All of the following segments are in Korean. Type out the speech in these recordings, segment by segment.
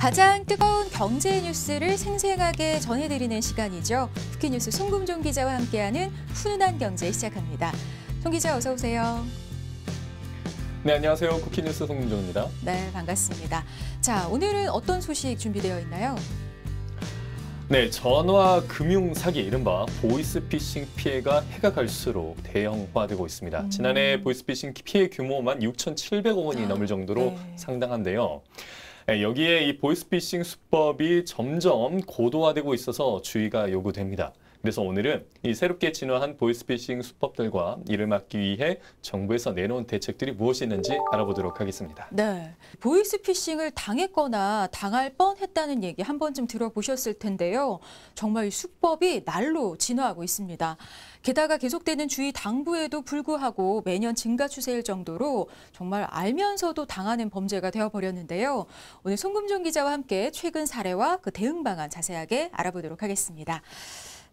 가장 뜨거운 경제 뉴스를 생생하게 전해드리는 시간이죠. 쿠키뉴스 송금종 기자와 함께하는 훈훈한 경제 시작합니다. 송 기자 어서 오세요. 네, 안녕하세요. 쿠키뉴스 송금종입니다. 네, 반갑습니다. 자, 오늘은 어떤 소식 준비되어 있나요? 네, 전화 금융 사기 이른바 보이스피싱 피해가 해가 갈수록 대형화되고 있습니다. 음. 지난해 보이스피싱 피해 규모만 6,700억 원이 아, 넘을 정도로 네. 상당한데요. 네, 여기에 이 보이스피싱 수법이 점점 고도화되고 있어서 주의가 요구됩니다. 그래서 오늘은 이 새롭게 진화한 보이스피싱 수법들과 이를 막기 위해 정부에서 내놓은 대책들이 무엇이 있는지 알아보도록 하겠습니다. 네, 보이스피싱을 당했거나 당할 뻔했다는 얘기 한 번쯤 들어보셨을 텐데요. 정말 수법이 날로 진화하고 있습니다. 게다가 계속되는 주의 당부에도 불구하고 매년 증가 추세일 정도로 정말 알면서도 당하는 범죄가 되어버렸는데요. 오늘 송금종 기자와 함께 최근 사례와 그 대응 방안 자세하게 알아보도록 하겠습니다.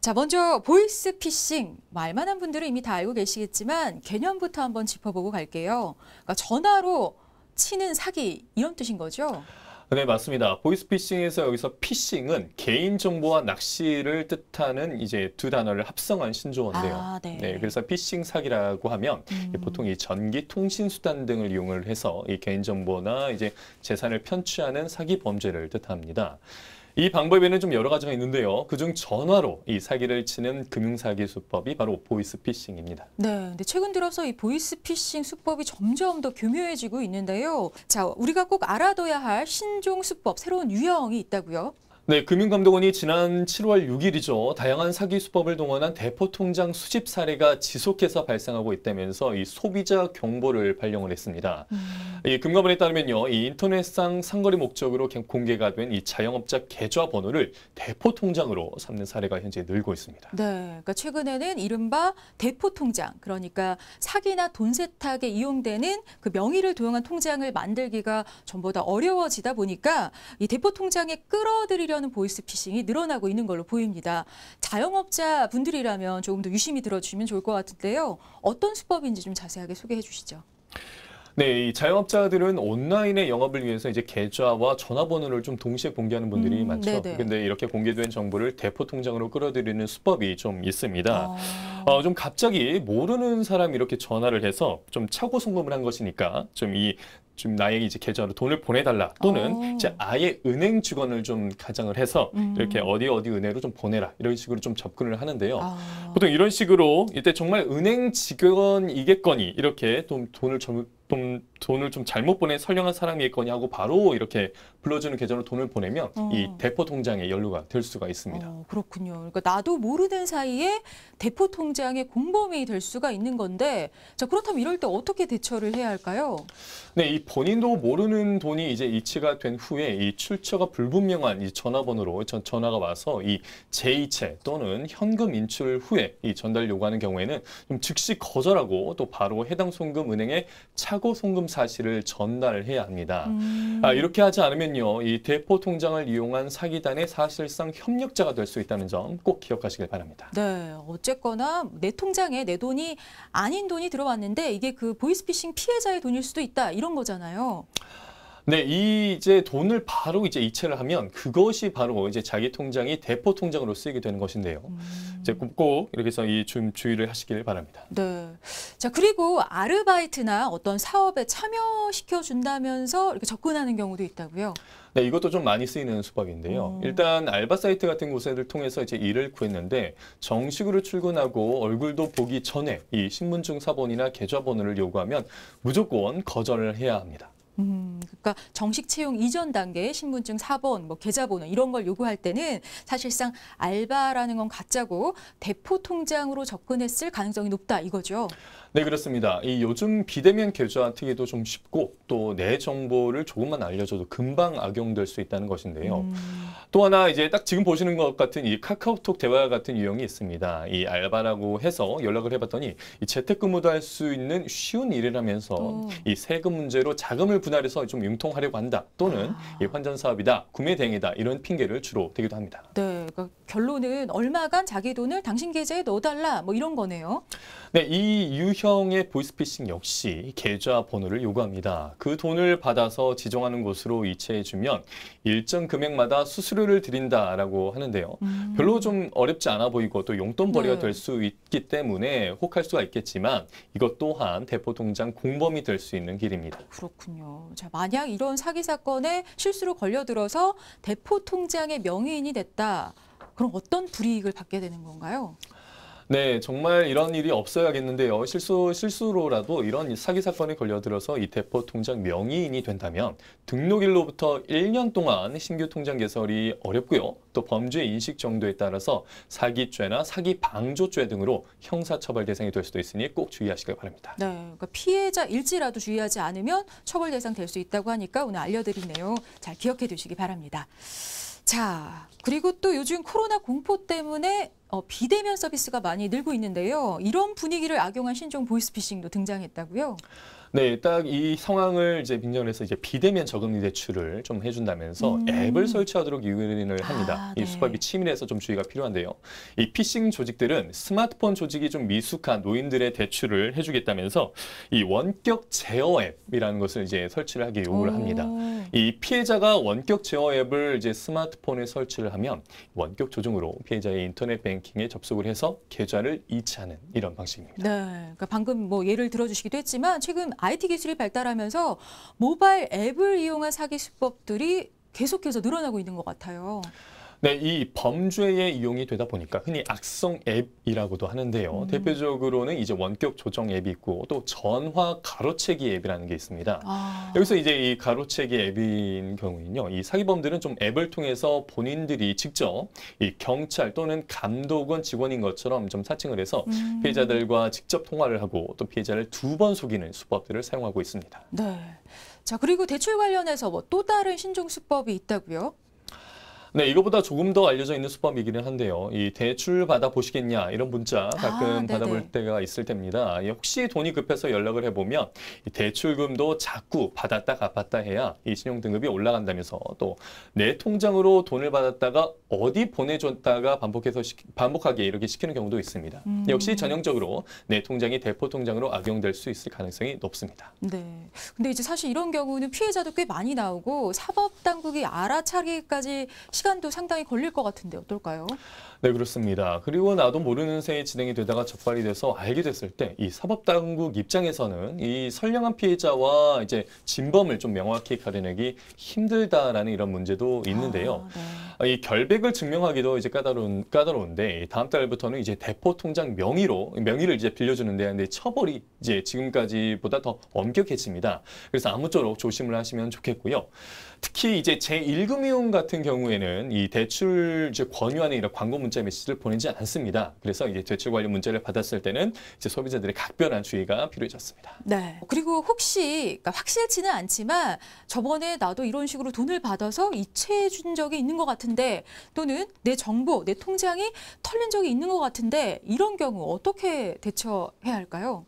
자, 먼저 보이스 피싱 말만 한 분들은 이미 다 알고 계시겠지만 개념부터 한번 짚어보고 갈게요. 그러니까 전화로 치는 사기 이런 뜻인 거죠? 네, 맞습니다. 보이스피싱에서 여기서 피싱은 개인정보와 낚시를 뜻하는 이제 두 단어를 합성한 신조어인데요. 아, 네. 네. 그래서 피싱 사기라고 하면 음. 보통 이 전기 통신 수단 등을 이용을 해서 이 개인정보나 이제 재산을 편취하는 사기 범죄를 뜻합니다. 이 방법에는 좀 여러 가지가 있는데요. 그중 전화로 이 사기를 치는 금융사기 수법이 바로 보이스피싱입니다. 네, 근데 최근 들어서 이 보이스피싱 수법이 점점 더 교묘해지고 있는데요. 자, 우리가 꼭 알아둬야 할 신종 수법, 새로운 유형이 있다고요. 네, 금융감독원이 지난 7월 6일이죠. 다양한 사기 수법을 동원한 대포 통장 수집 사례가 지속해서 발생하고 있다면서 이 소비자 경보를 발령을 했습니다. 음. 이 금감원에 따르면요. 이 인터넷상 상거래 목적으로 공개가 된 이 자영업자 계좌 번호를 대포 통장으로 삼는 사례가 현재 늘고 있습니다. 네. 그러니까 최근에는 이른바 대포 통장, 그러니까 사기나 돈 세탁에 이용되는 그 명의를 도용한 통장을 만들기가 전보다 어려워지다 보니까 이 대포 통장에 끌어들이려 피하려는 보이스 피싱이 늘어나고 있는 걸로 보입니다. 자영업자 분들이라면 조금 더 유심히 들어주시면 좋을 것 같은데요. 어떤 수법인지 좀 자세하게 소개해 주시죠. 네, 이 자영업자들은 온라인의 영업을 위해서 이제 계좌와 전화번호를 좀 동시에 공개하는 분들이 음, 많죠. 네네. 근데 이렇게 공개된 정보를 대포 통장으로 끌어들이는 수법이 좀 있습니다. 아... 어, 좀 갑자기 모르는 사람이 이렇게 전화를 해서 좀 차고 송금을 한 것이니까 좀이 지금 나에게 이제 계좌로 돈을 보내달라 또는 오. 어. 이제 아예 은행 직원을 좀 가장을 해서 음. 이렇게 어디 어디 은행으로 좀 보내라 이런 식으로 좀 접근을 하는데요. 아. 보통 이런 식으로 이때 정말 은행 직원이겠거니 이렇게 좀 돈을 좀 돈, 돈을 좀 잘못 보내 선량한 사람이겠거냐 하고 바로 이렇게 불러주는 계좌로 돈을 보내면 어. 이 대포 통장에 연루가 될 수가 있습니다. 어, 그렇군요. 그러니까 나도 모르는 사이에 대포 통장의 공범이 될 수가 있는 건데 자 그렇다면 이럴 때 어떻게 대처를 해야 할까요? 네, 이 본인도 모르는 돈이 이제 이체가 된 후에 이 출처가 불분명한 이 전화번호로 전, 전화가 와서 이 재이체 또는 현금 인출 후에 이 전달 요구하는 경우에는 좀 즉시 거절하고 또 바로 해당 송금 은행에 차 사고 송금 사실을 전달해야 합니다. 음. 아, 이렇게 하지 않으면요. 이 대포 통장을 이용한 사기단의 사실상 협력자가 될 수 있다는 점 꼭 기억하시길 바랍니다. 네. 어쨌거나 내 통장에 내 돈이 아닌 돈이 들어왔는데 이게 그 보이스피싱 피해자의 돈일 수도 있다. 이런 거잖아요. 네, 이제 돈을 바로 이제 이체를 하면 그것이 바로 이제 자기 통장이 대포 통장으로 쓰이게 되는 것인데요. 음. 이제 꼭 이렇게 해서 이 좀 주의를 하시길 바랍니다. 네. 자, 그리고 아르바이트나 어떤 사업에 참여시켜 준다면서 이렇게 접근하는 경우도 있다고요. 네, 이것도 좀 많이 쓰이는 수법인데요. 음. 일단 알바 사이트 같은 곳을 통해서 이제 일을 구했는데 정식으로 출근하고 얼굴도 보기 전에 이 신분증 사본이나 계좌번호를 요구하면 무조건 거절을 해야 합니다. 음, 그러니까 정식 채용 이전 단계에 신분증 사본, 뭐 계좌번호 이런 걸 요구할 때는 사실상 알바라는 건 가짜고 대포 통장으로 접근했을 가능성이 높다 이거죠. 네, 그렇습니다. 이 요즘 비대면 계좌 특이도 좀 쉽고 또 내 정보를 조금만 알려줘도 금방 악용될 수 있다는 것인데요. 음. 또 하나 이제 딱 지금 보시는 것 같은 이 카카오톡 대화 같은 유형이 있습니다. 이 알바라고 해서 연락을 해봤더니 이 재택근무도 할 수 있는 쉬운 일이라면서 오. 어. 이 세금 문제로 자금을 분할해서 좀 융통하려고 한다 또는 아. 예, 환전 사업이다 구매 대행이다 이런 핑계를 주로 대기도 합니다. 네, 그러니까 결론은 얼마간 자기 돈을 당신 계좌에 넣어달라 뭐 이런 거네요. 네, 이 유형의 보이스피싱 역시 계좌 번호를 요구합니다. 그 돈을 받아서 지정하는 곳으로 이체해주면 일정 금액마다 수수료를 드린다라고 하는데요. 음. 별로 좀 어렵지 않아 보이고 또 용돈벌이가 네. 될수 있기 때문에 혹할 수가 있겠지만 이것 또한 대포통장 공범이 될 수 있는 길입니다. 그렇군요. 자, 만약 이런 사기 사건에 실수로 걸려들어서 대포통장의 명의인이 됐다. 그럼 어떤 불이익을 받게 되는 건가요? 네, 정말 이런 일이 없어야겠는데요. 실수, 실수로라도 이런 사기 사건에 걸려들어서 이 대포 통장 명의인이 된다면 등록일로부터 1년 동안 신규 통장 개설이 어렵고요. 또 범죄 인식 정도에 따라서 사기죄나 사기 방조죄 등으로 형사처벌 대상이 될 수도 있으니 꼭 주의하시길 바랍니다. 네, 그러니까 피해자일지라도 주의하지 않으면 처벌 대상 될 수 있다고 하니까 오늘 알려드리네요. 잘 기억해 두시기 바랍니다. 자, 그리고 또 요즘 코로나 공포 때문에 어, 비대면 서비스가 많이 늘고 있는데요. 이런 분위기를 악용한 신종 보이스피싱도 등장했다고요? 네, 딱 이 상황을 이제 빙정을 해서 이제 비대면 저금리 대출을 좀 해준다면서 음. 앱을 설치하도록 유인을 합니다. 아, 네. 이 수법이 치밀해서 좀 주의가 필요한데요. 이 피싱 조직들은 스마트폰 조직이 좀 미숙한 노인들의 대출을 해주겠다면서 이 원격 제어 앱이라는 것을 이제 설치를 하기 요구를 합니다. 이 피해자가 원격 제어 앱을 이제 스마트폰에 설치를 하면 원격 조정으로 피해자의 인터넷 뱅킹에 접속을 해서 계좌를 이체하는 이런 방식입니다. 네, 그러니까 방금 뭐 예를 들어주시기도 했지만 최근 IT 기술이 발달하면서 모바일 앱을 이용한 사기 수법들이 계속해서 늘어나고 있는 것 같아요. 네, 이 범죄에 이용이 되다 보니까 흔히 악성 앱이라고도 하는데요. 음. 대표적으로는 이제 원격 조정 앱이 있고 또 전화 가로채기 앱이라는 게 있습니다. 아. 여기서 이제 이 가로채기 앱인 경우에는요. 이 사기범들은 좀 앱을 통해서 본인들이 직접 이 경찰 또는 감독원 직원인 것처럼 좀 사칭을 해서 음. 피해자들과 직접 통화를 하고 또 피해자를 두 번 속이는 수법들을 사용하고 있습니다. 네. 자, 그리고 대출 관련해서 뭐또 다른 신종 수법이 있다고요? 네, 이거보다 조금 더 알려져 있는 수법이기는 한데요. 이 대출 받아 보시겠냐 이런 문자 아, 가끔 아, 받아볼 때가 있을 때입니다. 혹시 돈이 급해서 연락을 해보면 이 대출금도 자꾸 받았다 갚았다 해야 이 신용 등급이 올라간다면서 또 내 통장으로 돈을 받았다가 어디 보내줬다가 반복해서 시 반복하게 이렇게 시키는 경우도 있습니다. 음. 역시 전형적으로 내 통장이 대포 통장으로 악용될 수 있을 가능성이 높습니다. 네. 근데 이제 사실 이런 경우는 피해자도 꽤 많이 나오고 사법 당국이 알아차리기까지 시간 시간도 상당히 걸릴 것 같은데 어떨까요? 네, 그렇습니다. 그리고 나도 모르는 새에 진행이 되다가 적발이 돼서 알게 됐을 때 이 사법당국 입장에서는 이 선량한 피해자와 이제 진범을 좀 명확히 가려내기 힘들다라는 이런 문제도 아, 있는데요. 네. 아, 네. 이 결백을 증명하기도 이제 까다로운, 까다로운데 다음 달부터는 이제 대포 통장 명의로 명의를 이제 빌려주는데 근데 처벌이 이제 지금까지보다 더 엄격해집니다. 그래서 아무쪼록 조심을 하시면 좋겠고요. 특히 이제 제1금융 같은 경우에는 이 대출 이제 권유하는 이런 광고 문자 메시지를 보내지 않습니다. 그래서 이제 대출 관련 문제를 받았을 때는 이제 소비자들의 각별한 주의가 필요해졌습니다. 네. 그리고 혹시 그러니까 확실치는 않지만 저번에 나도 이런 식으로 돈을 받아서 이체해 준 적이 있는 것 같은데 또는 내 정보, 내 통장이 털린 적이 있는 것 같은데 이런 경우 어떻게 대처해야 할까요?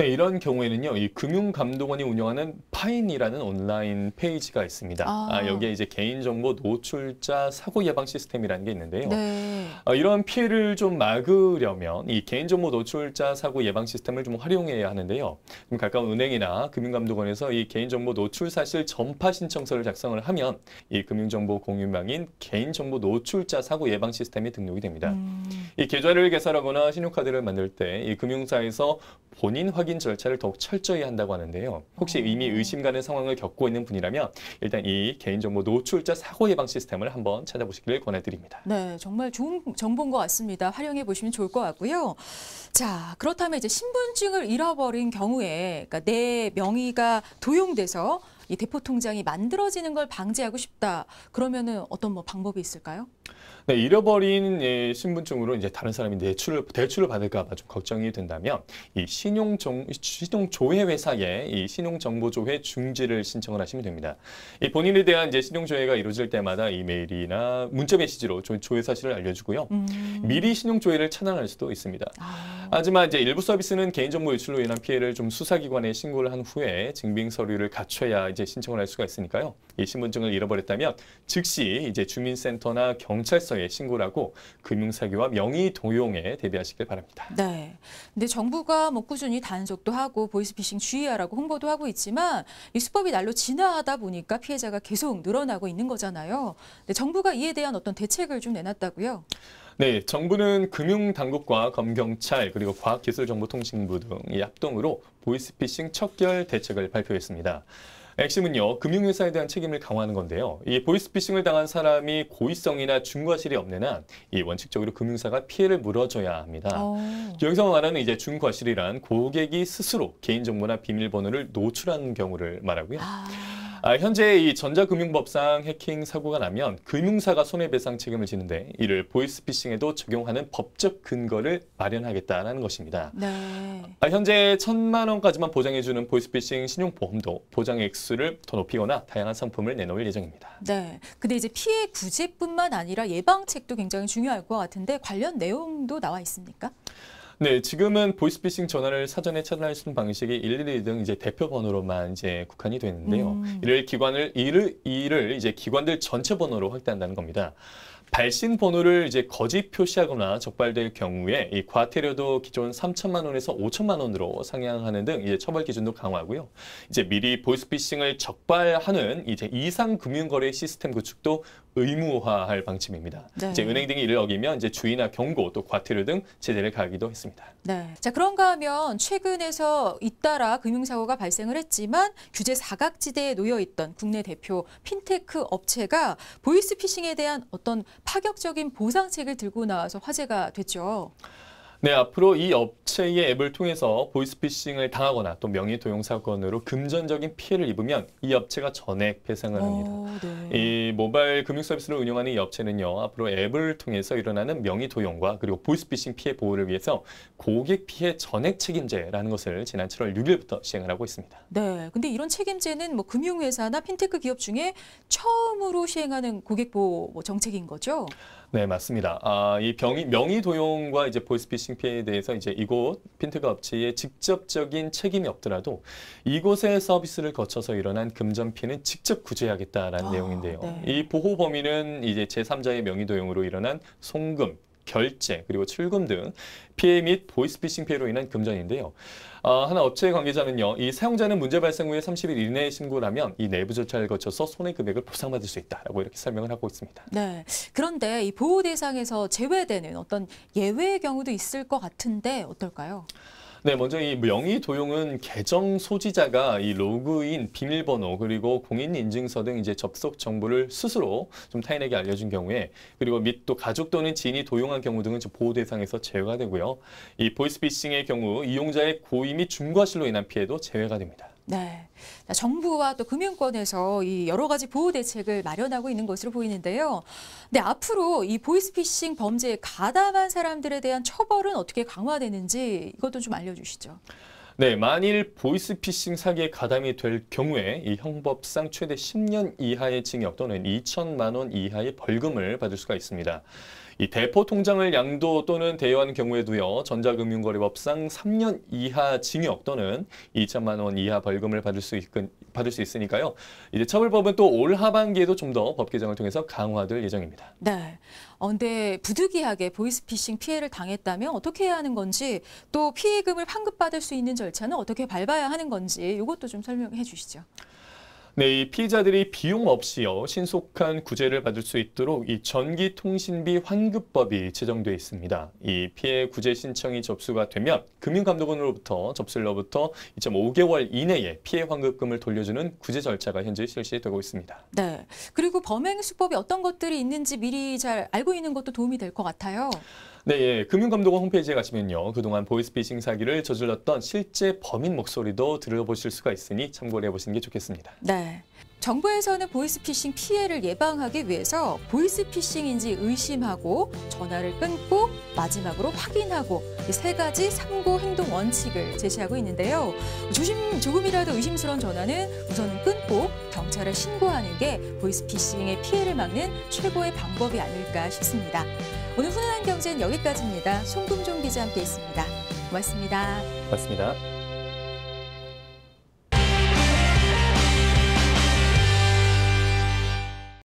네, 이런 경우에는요, 이 금융감독원이 운영하는 파인이라는 온라인 페이지가 있습니다. 아. 아, 여기에 이제 개인정보 노출자 사고 예방 시스템이라는 게 있는데요. 네. 아, 이런 피해를 좀 막으려면 이 개인정보 노출자 사고 예방 시스템을 좀 활용해야 하는데요. 좀 가까운 은행이나 금융감독원에서 이 개인정보 노출 사실 전파 신청서를 작성을 하면 이 금융정보 공유망인 개인정보 노출자 사고 예방 시스템이 등록이 됩니다. 음. 이 계좌를 개설하거나 신용카드를 만들 때 이 금융사에서 본인 확인 확인 절차를 더욱 철저히 한다고 하는데요. 혹시 이미 아. 의심 가는 상황을 겪고 있는 분이라면 일단 이 개인정보 노출자 사고 예방 시스템을 한번 찾아보시기를 권해드립니다. 네, 정말 좋은 정보인 것 같습니다. 활용해 보시면 좋을 것 같고요. 자, 그렇다면 이제 신분증을 잃어버린 경우에 그러니까 내 명의가 도용돼서 이 대포 통장이 만들어지는 걸 방지하고 싶다. 그러면은 어떤 뭐 방법이 있을까요? 네, 잃어버린 예, 신분증으로 이제 다른 사람이 대출을 대출을 받을까봐 좀 걱정이 된다면 이 신용 정 신용 조회 회사에 이 신용 정보 조회 중지를 신청을 하시면 됩니다. 이 본인에 대한 이제 신용 조회가 이루어질 때마다 이메일이나 문자 메시지로 조, 조회 사실을 알려주고요. 음. 미리 신용 조회를 차단할 수도 있습니다. 아. 하지만 이제 일부 서비스는 개인정보 유출로 인한 피해를 좀 수사기관에 신고를 한 후에 증빙 서류를 갖춰야 이제 신청을 할 수가 있으니까요. 이 신분증을 잃어버렸다면 즉시 이제 주민센터나 경 경찰서에 신고를 하고 금융사기와 명의 도용에 대비하시길 바랍니다. 네. 근데 정부가 뭐 꾸준히 단속도 하고 보이스피싱 주의하라고 홍보도 하고 있지만 이 수법이 날로 진화하다 보니까 피해자가 계속 늘어나고 있는 거잖아요. 근데 정부가 이에 대한 어떤 대책을 좀 내놨다고요? 네, 정부는 금융당국과 검경찰 그리고 과학기술정보통신부 등이 합동으로 보이스피싱 척결 대책을 발표했습니다. 핵심은요, 금융회사에 대한 책임을 강화하는 건데요. 이 보이스피싱을 당한 사람이 고의성이나 중과실이 없는 한이 원칙적으로 금융사가 피해를 물어줘야 합니다. 오. 어. 여기서 말하는 이제 중과실이란 고객이 스스로 개인정보나 비밀번호를 노출한 경우를 말하고요. 아. 아, 현재 이 전자금융법상 해킹 사고가 나면 금융사가 손해배상 책임을 지는데 이를 보이스피싱에도 적용하는 법적 근거를 마련하겠다는 것입니다. 네. 아, 현재 천만 원까지만 보장해주는 보이스피싱 신용보험도 보장 액수를 더 높이거나 다양한 상품을 내놓을 예정입니다. 네. 근데 이제 피해 구제뿐만 아니라 예방책도 굉장히 중요할 것 같은데 관련 내용도 나와 있습니까? 네, 지금은 보이스피싱 전화를 사전에 차단할 수 있는 방식이 112 등 이제 대표 번호로만 이제 국한이 되는데요. 음. 이를 기관을 이를 이를 이제 기관들 전체 번호로 확대한다는 겁니다. 발신 번호를 이제 거짓 표시하거나 적발될 경우에 이 과태료도 기존 3천만 원에서 5천만 원으로 상향하는 등 이제 처벌 기준도 강화하고요. 이제 미리 보이스피싱을 적발하는 이제 이상 금융거래 시스템 구축도 의무화할 방침입니다. 네. 이제 은행 등이 이를 어기면 이제 주의나 경고 또 과태료 등 제재를 가하기도 했습니다. 네. 자 그런가 하면 최근에서 잇따라 금융사고가 발생을 했지만 규제 사각지대에 놓여 있던 국내 대표 핀테크 업체가 보이스피싱에 대한 어떤 파격적인 보상책을 들고 나와서 화제가 됐죠. 네, 앞으로 이 업체의 앱을 통해서 보이스피싱을 당하거나 또 명의도용 사건으로 금전적인 피해를 입으면 이 업체가 전액 배상을 합니다. 오, 어, 네. 이 모바일 금융 서비스를 운영하는 이 업체는요. 앞으로 앱을 통해서 일어나는 명의도용과 그리고 보이스피싱 피해 보호를 위해서 고객 피해 전액 책임제라는 것을 지난 7월 6일부터 시행을 하고 있습니다. 네, 근데 이런 책임제는 뭐 금융회사나 핀테크 기업 중에 처음으로 시행하는 고객보호 뭐 정책인 거죠? 네, 맞습니다. 아, 이 병이, 명의 도용과 이제 보이스피싱 피해에 대해서 이제 이곳 핀트가 업체에 직접적인 책임이 없더라도 이곳의 서비스를 거쳐서 일어난 금전 피해는 직접 구제하겠다라는 아, 내용인데요. 네. 이 보호 범위는 이제 제3자의 명의 도용으로 일어난 송금, 결제, 그리고 출금 등 피해 및 보이스피싱 피해로 인한 금전인데요. 아, 하나 업체 관계자는요. 이 사용자는 문제 발생 후에 30일 이내에 신고를 하면 이 내부 절차를 거쳐서 손해 금액을 보상받을 수 있다라고 이렇게 설명을 하고 있습니다. 네. 그런데 이 보호 대상에서 제외되는 어떤 예외의 경우도 있을 것 같은데 어떨까요? 네, 먼저 이 명의 도용은 계정 소지자가 이 로그인, 비밀번호 그리고 공인인증서 등 이제 접속 정보를 스스로 좀 타인에게 알려준 경우에 그리고 및 또 가족 또는 지인이 도용한 경우 등은 보호 대상에서 제외가 되고요. 이 보이스피싱의 경우 이용자의 고의 및 중과실로 인한 피해도 제외가 됩니다. 네. 정부와 또 금융권에서 이 여러 가지 보호 대책을 마련하고 있는 것으로 보이는데요. 근데 앞으로 이 보이스피싱 범죄에 가담한 사람들에 대한 처벌은 어떻게 강화되는지 이것도 좀 알려주시죠. 네, 만일 보이스피싱 사기에 가담이 될 경우에 이 형법상 최대 10년 이하의 징역 또는 2천만 원 이하의 벌금을 받을 수가 있습니다. 이 대포 통장을 양도 또는 대여한 경우에도요. 전자금융거래법상 3년 이하 징역 또는 2천만 원 이하 벌금을 받을 수 있건 받을 수 있으니까요. 이제 처벌법은 또 올 하반기에도 좀 더 법 개정을 통해서 강화될 예정입니다. 네. 어, 근데 부득이하게 보이스피싱 피해를 당했다면 어떻게 해야 하는 건지 또 피해금을 환급받을 수 있는 절차는 어떻게 밟아야 하는 건지 이것도 좀 설명해 주시죠. 네, 이 피의자들이 비용 없이요 신속한 구제를 받을 수 있도록 이 전기통신비 환급법이 제정돼 있습니다. 이 피해 구제 신청이 접수가 되면 금융감독원으로부터 접수일로부터 2.5개월 이내에 피해 환급금을 돌려주는 구제 절차가 현재 실시되고 있습니다. 네, 그리고 범행 수법이 어떤 것들이 있는지 미리 잘 알고 있는 것도 도움이 될 것 같아요. 네, 예. 금융감독원 홈페이지에 가시면요. 그동안 보이스피싱 사기를 저질렀던 실제 범인 목소리도 들어보실 수가 있으니 참고를 해보시는 게 좋겠습니다. 네. 정부에서는 보이스피싱 피해를 예방하기 위해서 보이스피싱인지 의심하고 전화를 끊고 마지막으로 확인하고 세 가지 삼고 행동 원칙을 제시하고 있는데요. 조심 조금이라도 의심스러운 전화는 우선 끊고 경찰에 신고하는 게 보이스피싱의 피해를 막는 최고의 방법이 아닐까 싶습니다. 오늘 훈훈한 경제는 여기까지입니다. 송금종 기자 함께했습니다. 고맙습니다. 고맙습니다.